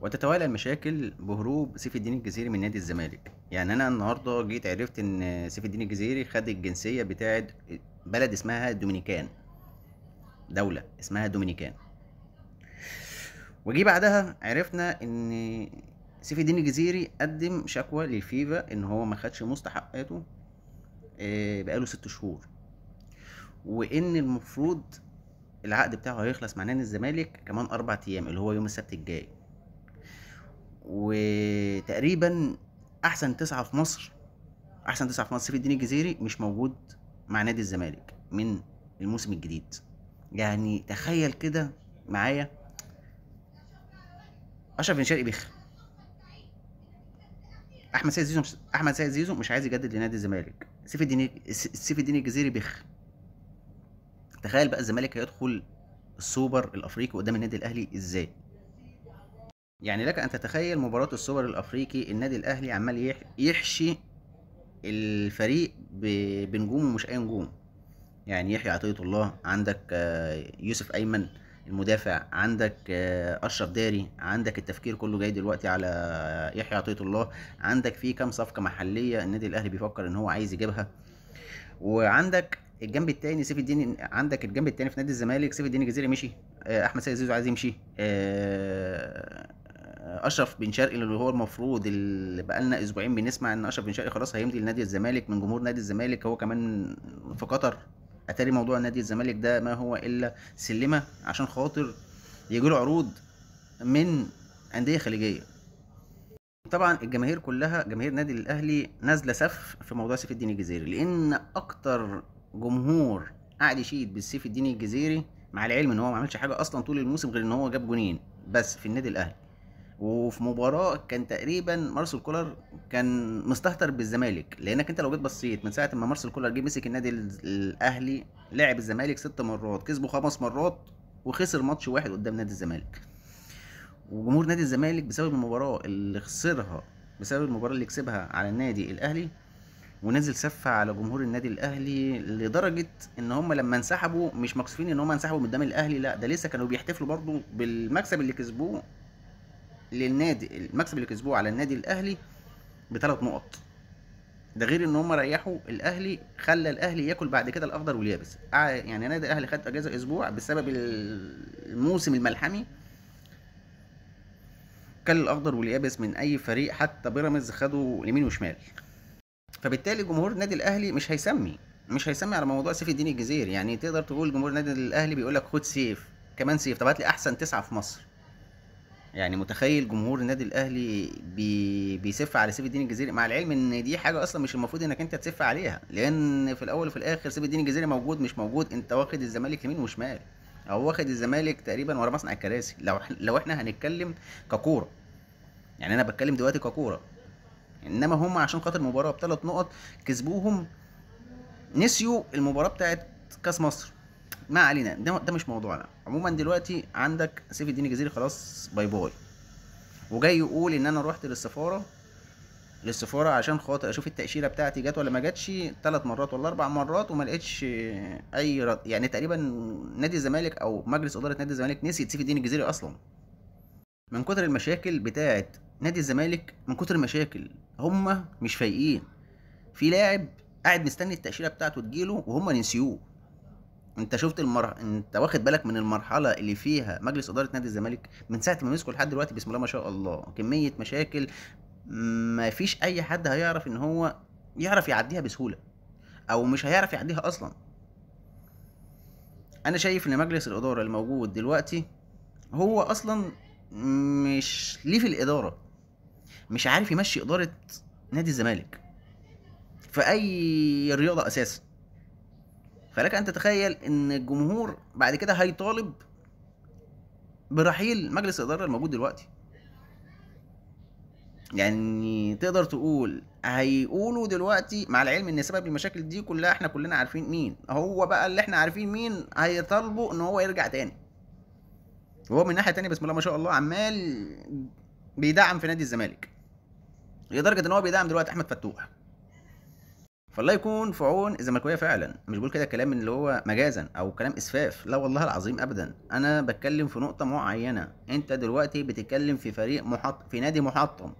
وتتوالى المشاكل بهروب سيف الدين الجزيري من نادي الزمالك يعني انا النهارده جيت عرفت ان سيف الدين الجزيري خد الجنسيه بتاعه بلد اسمها الدومينيكان دوله اسمها دومينيكان وجي بعدها عرفنا ان سيف الدين الجزيري قدم شكوى للفيفا ان هو ما خدش مستحقاته آه، بقاله ست شهور وان المفروض العقد بتاعه هيخلص مع نادي الزمالك كمان اربع ايام اللي هو يوم السبت الجاي وتقريبا احسن تسعه في مصر احسن تسعه في مصر في الدين الجزيري مش موجود مع نادي الزمالك من الموسم الجديد يعني تخيل كده معايا اشرف بن شرقي بيخ احمد سيد زيزو مش... احمد سيد زيزو مش عايز يجدد لنادي الزمالك سيف الدين سيف الدين الجزيري بيخ تخيل بقى الزمالك هيدخل السوبر الافريقي قدام النادي الاهلي ازاي يعني لك ان تتخيل مباراه السوبر الافريقي النادي الاهلي عمال يحشي الفريق بنجوم ومش اي نجوم يعني يحيى عطيه الله عندك آه، يوسف ايمن المدافع عندك آه، اشرف داري عندك التفكير كله جاي دلوقتي على آه، يحيى عطيه الله عندك في كام صفقه محليه النادي الاهلي بيفكر ان هو عايز يجيبها وعندك الجنب الثاني سيف الدين عندك الجنب الثاني في نادي الزمالك سيف الدين الجزيري مشي احمد سيد زيزو عايز يمشي أه اشرف بن شرقي اللي هو المفروض اللي بقى لنا اسبوعين بنسمع ان اشرف بن شرقي خلاص هيمضي لنادي الزمالك من جمهور نادي الزمالك هو كمان في قطر اتاري موضوع نادي الزمالك ده ما هو الا سلمه عشان خاطر يجي له عروض من انديه خليجيه طبعا الجماهير كلها جماهير نادي الاهلي نازله سف في موضوع سيف الدين الجزيري لان اكتر جمهور قاعد يشيد بالسيف الدين الجزيري مع العلم ان هو ما عملش حاجه اصلا طول الموسم غير ان هو جاب جونين بس في النادي الاهلي وفي مباراه كان تقريبا مارسل كولر كان مستهتر بالزمالك لانك انت لو جيت بصيت من ساعه ما مارسل كولر جه مسك النادي الاهلي لعب الزمالك ست مرات كسبه خمس مرات وخسر ماتش واحد قدام نادي الزمالك وجمهور نادي الزمالك بسبب المباراه اللي خسرها بسبب المباراه اللي كسبها على النادي الاهلي ونزل سفة على جمهور النادي الاهلي لدرجه ان هم لما انسحبوا مش مكسوفين ان هم انسحبوا قدام الاهلي لا ده لسه كانوا بيحتفلوا برضه بالمكسب اللي كسبوه للنادي المكسب اللي كسبوه على النادي الاهلي بثلاث نقط ده غير ان هم ريحوا الاهلي خلى الاهلي ياكل بعد كده الاخضر واليابس آه، يعني نادي الاهلي خد اجازه اسبوع بسبب الموسم الملحمي كل الاخضر واليابس من اي فريق حتى بيراميدز خدوا يمين وشمال فبالتالي جمهور النادي الاهلي مش هيسمي مش هيسمي على موضوع سيف الدين الجزير يعني تقدر تقول جمهور النادي الاهلي بيقول لك خد سيف كمان سيف طب هات لي احسن تسعه في مصر يعني متخيل جمهور النادي الاهلي بي بيسف على سيف الدين الجزيري مع العلم ان دي حاجه اصلا مش المفروض انك انت تسف عليها لان في الاول وفي الاخر سيف الدين الجزيري موجود مش موجود انت واخد الزمالك يمين وشمال او واخد الزمالك تقريبا ورا مصنع الكراسي لو لو احنا هنتكلم ككوره يعني انا بتكلم دلوقتي ككوره انما هم عشان خاطر مباراه بثلاث نقط كسبوهم نسيوا المباراه بتاعت كاس مصر ما علينا ده, ده مش موضوعنا عموما دلوقتي عندك سيف الدين الجزيري خلاص باي باي وجاي يقول ان انا رحت للسفاره للسفاره عشان خاطر اشوف التاشيره بتاعتي جت ولا ما جاتش ثلاث مرات ولا اربع مرات وما لقيتش اي رد يعني تقريبا نادي الزمالك او مجلس اداره نادي الزمالك نسيت سيف الدين الجزيري اصلا من كتر المشاكل بتاعه نادي الزمالك من كتر المشاكل هم مش فايقين في لاعب قاعد مستني التاشيره بتاعته تجيله وهم نسيوه انت شفت المر... انت واخد بالك من المرحله اللي فيها مجلس اداره نادي الزمالك من ساعه ما مسكوا لحد دلوقتي بسم الله ما شاء الله كميه مشاكل ما فيش اي حد هيعرف ان هو يعرف يعديها بسهوله او مش هيعرف يعديها اصلا انا شايف ان مجلس الاداره الموجود دلوقتي هو اصلا مش ليه في الاداره مش عارف يمشي اداره نادي الزمالك في اي رياضه اساسا فلك ان تتخيل ان الجمهور بعد كده هيطالب برحيل مجلس الاداره الموجود دلوقتي يعني تقدر تقول هيقولوا دلوقتي مع العلم ان سبب المشاكل دي كلها احنا كلنا عارفين مين هو بقى اللي احنا عارفين مين هيطالبوا ان هو يرجع تاني وهو من ناحيه تانية بسم الله ما شاء الله عمال بيدعم في نادي الزمالك لدرجه ان هو بيدعم دلوقتي احمد فتوح فالله يكون في عون الزملكاويه فعلا مش بقول كده كلام اللي هو مجازا او كلام اسفاف لا والله العظيم ابدا انا بتكلم في نقطه معينه انت دلوقتي بتتكلم في فريق محط في نادي محطم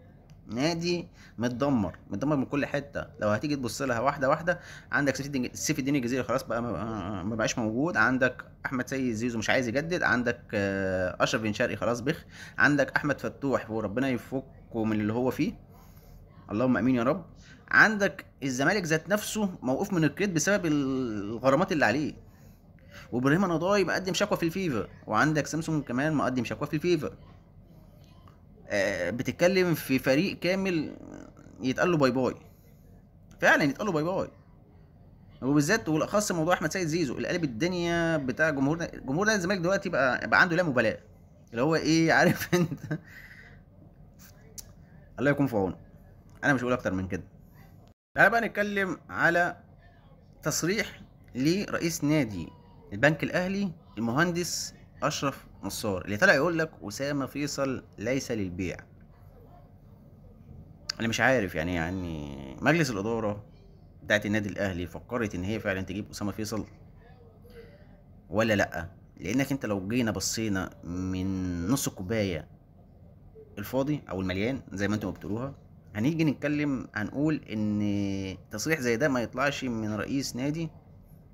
نادي متدمر متدمر من كل حته لو هتيجي تبص لها واحده واحده عندك سيف الدين الجزيري خلاص بقى ما بقاش موجود عندك احمد سيد زيزو مش عايز يجدد عندك آه، اشرف بن شرقي خلاص بخ عندك احمد فتوح وربنا يفكه من اللي هو فيه اللهم امين يا رب عندك الزمالك ذات نفسه موقوف من الكريت بسبب الغرامات اللي عليه وابراهيم نضاي مقدم شكوى في الفيفا وعندك سامسونج كمان مقدم شكوى في الفيفا آه، بتتكلم في فريق كامل يتقال له باي باي فعلا يتقال له باي باي وبالذات والاخص موضوع احمد سيد زيزو اللي قلب الدنيا بتاع جمهور جمهور نادي الزمالك دلوقتي بقى بقى عنده لا مبالاه اللي هو ايه عارف انت الله يكون في عونه انا مش هقول اكتر من كده تعالى بقى نتكلم على تصريح لرئيس نادي البنك الاهلي المهندس اشرف نصار اللي طلع يقول لك اسامه فيصل ليس للبيع انا مش عارف يعني يعني مجلس الاداره بتاعت النادي الاهلي فكرت ان هي فعلا تجيب اسامه فيصل ولا لا لانك انت لو جينا بصينا من نص كوبايه الفاضي او المليان زي ما انتم بتقولوها هنيجي نتكلم هنقول ان تصريح زي ده ما يطلعش من رئيس نادي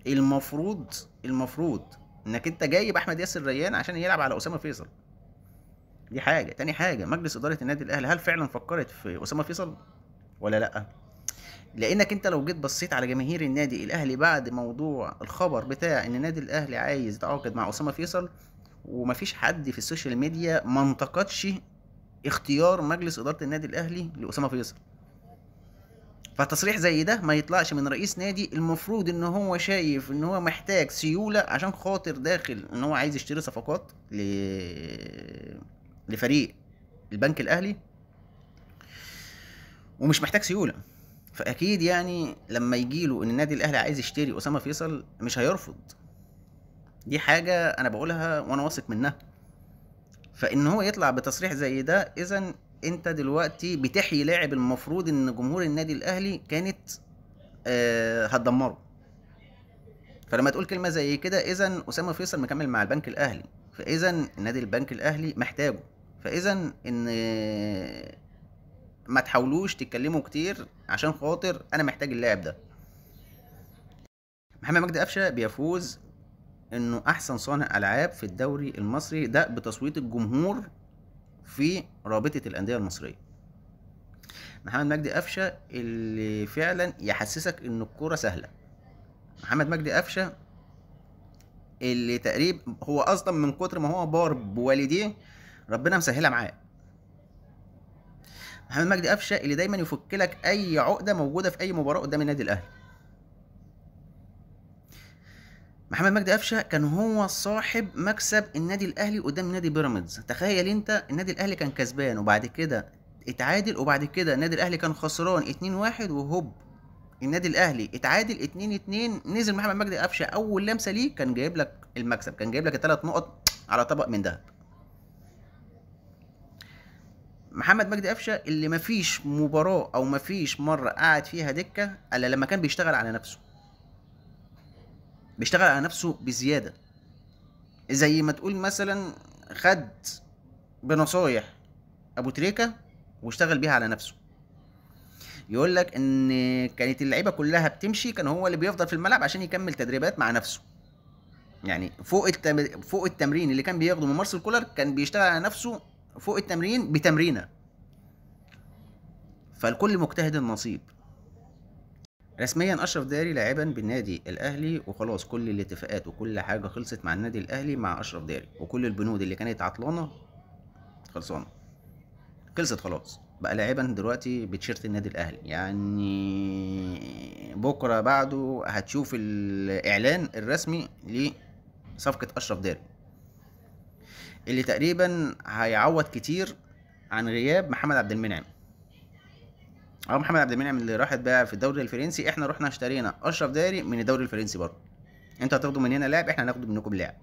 المفروض المفروض انك انت جايب احمد ياسر ريان عشان يلعب على اسامه فيصل دي حاجه تاني حاجه مجلس اداره النادي الاهلي هل فعلا فكرت في اسامه فيصل ولا لا لانك انت لو جيت بصيت على جماهير النادي الاهلي بعد موضوع الخبر بتاع ان النادي الاهلي عايز يتعاقد مع اسامه فيصل ومفيش حد في السوشيال ميديا ما انتقدش اختيار مجلس اداره النادي الاهلي لاسامه فيصل فتصريح زي ده ما يطلعش من رئيس نادي المفروض ان هو شايف ان هو محتاج سيوله عشان خاطر داخل ان هو عايز يشتري صفقات ل... لفريق البنك الاهلي ومش محتاج سيوله فاكيد يعني لما يجي له ان النادي الاهلي عايز يشتري اسامه فيصل مش هيرفض دي حاجه انا بقولها وانا واثق منها فان هو يطلع بتصريح زي ده اذا انت دلوقتي بتحيي لاعب المفروض ان جمهور النادي الاهلي كانت آه هتدمره فلما تقول كلمه زي كده اذا اسامه فيصل مكمل مع البنك الاهلي فاذا نادي البنك الاهلي محتاجه فاذا ان آه، ما تحاولوش تتكلموا كتير عشان خاطر انا محتاج اللاعب ده محمد مجدي قفشه بيفوز انه احسن صانع العاب في الدوري المصري ده بتصويت الجمهور في رابطه الانديه المصريه محمد مجدي قفشه اللي فعلا يحسسك ان الكوره سهله محمد مجدي قفشه اللي تقريبا هو اصلا من كتر ما هو بار بوالديه ربنا مسهلها معاه محمد مجدي قفشه اللي دايما يفك لك اي عقده موجوده في اي مباراه قدام النادي الاهلي محمد مجدي قفشه كان هو صاحب مكسب النادي الاهلي قدام نادي بيراميدز تخيل انت النادي الاهلي كان كسبان وبعد كده اتعادل وبعد كده النادي الاهلي كان خسران 2-1 وهوب النادي الاهلي اتعادل 2-2 نزل محمد مجدي قفشه اول لمسه ليه كان جايب لك المكسب كان جايب لك الثلاث نقط على طبق من ذهب محمد مجدي قفشه اللي مفيش مباراه او مفيش مره قعد فيها دكه الا لما كان بيشتغل على نفسه بيشتغل على نفسه بزياده زي ما تقول مثلا خد بنصايح ابو تريكه واشتغل بيها على نفسه يقول لك ان كانت اللعيبه كلها بتمشي كان هو اللي بيفضل في الملعب عشان يكمل تدريبات مع نفسه يعني فوق التم... فوق التمرين اللي كان بياخده من مارسل كولر كان بيشتغل على نفسه فوق التمرين بتمرينه فالكل مجتهد النصيب رسميا اشرف داري لاعبا بالنادي الاهلي وخلاص كل الاتفاقات وكل حاجه خلصت مع النادي الاهلي مع اشرف داري وكل البنود اللي كانت عطلانه خلصانه خلصت خلاص بقى لاعبا دلوقتي بتشيرت النادي الاهلي يعني بكره بعده هتشوف الاعلان الرسمي لصفقه اشرف داري اللي تقريبا هيعوض كتير عن غياب محمد عبد المنعم او اه محمد عبد المنعم اللي راح اتباع في الدوري الفرنسي احنا رحنا اشترينا اشرف داري من الدوري الفرنسي برضه انتوا هتاخدوا مننا لاعب احنا هناخد منكم لاعب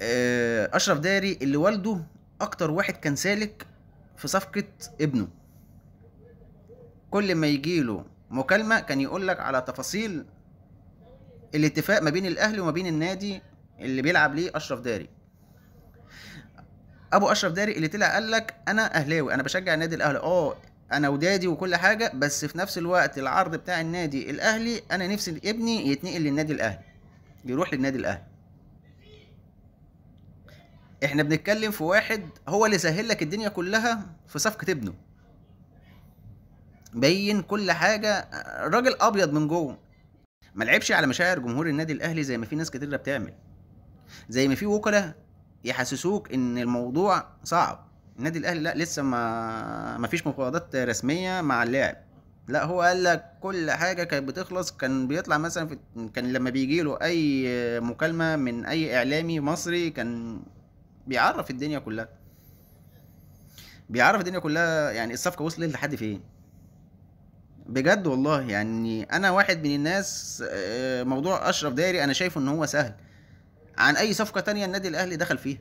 آه، اشرف داري اللي والده اكتر واحد كان سالك في صفقه ابنه كل ما يجي له مكالمه كان يقول لك على تفاصيل الاتفاق ما بين الاهلي وما بين النادي اللي بيلعب ليه اشرف داري ابو اشرف داري اللي طلع قال لك انا اهلاوي انا بشجع النادي الاهلي اه انا ودادي وكل حاجه بس في نفس الوقت العرض بتاع النادي الاهلي انا نفسي ابني يتنقل للنادي الاهلي يروح للنادي الاهلي احنا بنتكلم في واحد هو اللي سهل لك الدنيا كلها في صفقه ابنه بين كل حاجه راجل ابيض من جوه ما لعبش على مشاعر جمهور النادي الاهلي زي ما في ناس كتيره بتعمل زي ما في وكلاء يحسسوك ان الموضوع صعب النادي الاهلي لا لسه ما ما فيش مفاوضات رسميه مع اللاعب لا هو قال لك كل حاجه كانت بتخلص كان بيطلع مثلا في كان لما بيجي له اي مكالمه من اي اعلامي مصري كان بيعرف الدنيا كلها بيعرف الدنيا كلها يعني الصفقه وصلت لحد فين بجد والله يعني انا واحد من الناس آه، موضوع اشرف داري انا شايفه ان هو سهل عن اي صفقه تانية النادي الاهلي دخل فيها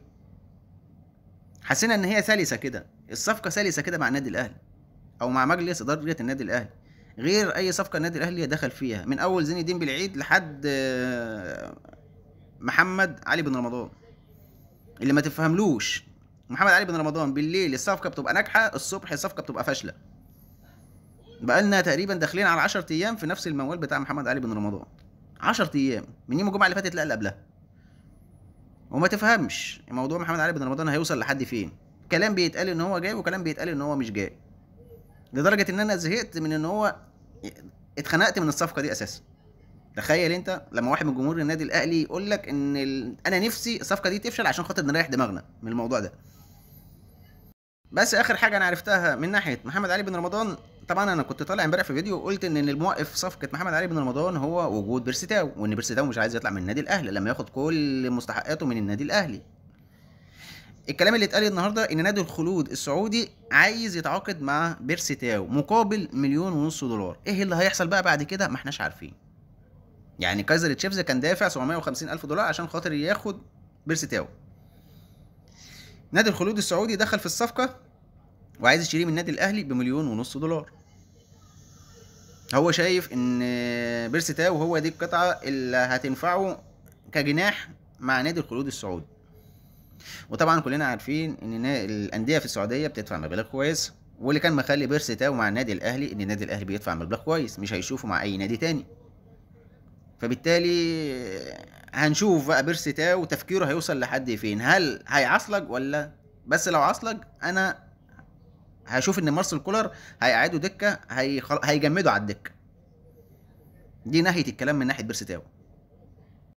حسينا ان هي سلسه كده الصفقه سلسه كده مع النادي الاهلي او مع مجلس اداره النادي الاهلي غير اي صفقه النادي الاهلي دخل فيها من اول زين الدين بالعيد لحد آه، محمد علي بن رمضان اللي ما تفهملوش محمد علي بن رمضان بالليل الصفقه بتبقى ناجحه الصبح الصفقه بتبقى فاشله بقالنا تقريبا داخلين على 10 ايام في نفس الموال بتاع محمد علي بن رمضان 10 ايام من يوم الجمعه اللي فاتت لا اللي قبلها وما تفهمش موضوع محمد علي بن رمضان هيوصل لحد فين كلام بيتقال ان هو جاي وكلام بيتقال ان هو مش جاي لدرجه ان انا زهقت من ان هو اتخنقت من الصفقه دي اساسا تخيل انت لما واحد من جمهور النادي الاهلي يقول لك ان ال... انا نفسي الصفقه دي تفشل عشان خاطر نريح دماغنا من الموضوع ده بس اخر حاجه انا عرفتها من ناحيه محمد علي بن رمضان طبعا انا كنت طالع امبارح في فيديو وقلت ان الموقف صفقه محمد علي بن رمضان هو وجود بيرسيتاو وان بيرسيتاو مش عايز يطلع من النادي الاهلي لما ياخد كل مستحقاته من النادي الاهلي الكلام اللي اتقال النهارده ان نادي الخلود السعودي عايز يتعاقد مع بيرسيتاو مقابل مليون ونص دولار ايه اللي هيحصل بقى بعد كده ما احناش عارفين يعني كايزر تشيفز كان دافع 750 الف دولار عشان خاطر ياخد بيرسيتاو نادي الخلود السعودي دخل في الصفقه وعايز يشتريه من النادي الاهلي بمليون ونص دولار هو شايف ان بيرسي تاو هو دي القطعه اللي هتنفعه كجناح مع نادي الخلود السعودي وطبعا كلنا عارفين ان الانديه في السعوديه بتدفع مبالغ كويس واللي كان مخلي بيرسي تاو مع النادي الاهلي ان النادي الاهلي بيدفع مبلغ كويس مش هيشوفه مع اي نادي تاني فبالتالي هنشوف بقى بيرسي تاو تفكيره هيوصل لحد فين هل هيعصلك ولا بس لو عصلك انا هشوف ان مارسل كولر هيقعدوا دكه هيجمدوا على الدكه دي ناحيه الكلام من ناحيه بيرسي تاو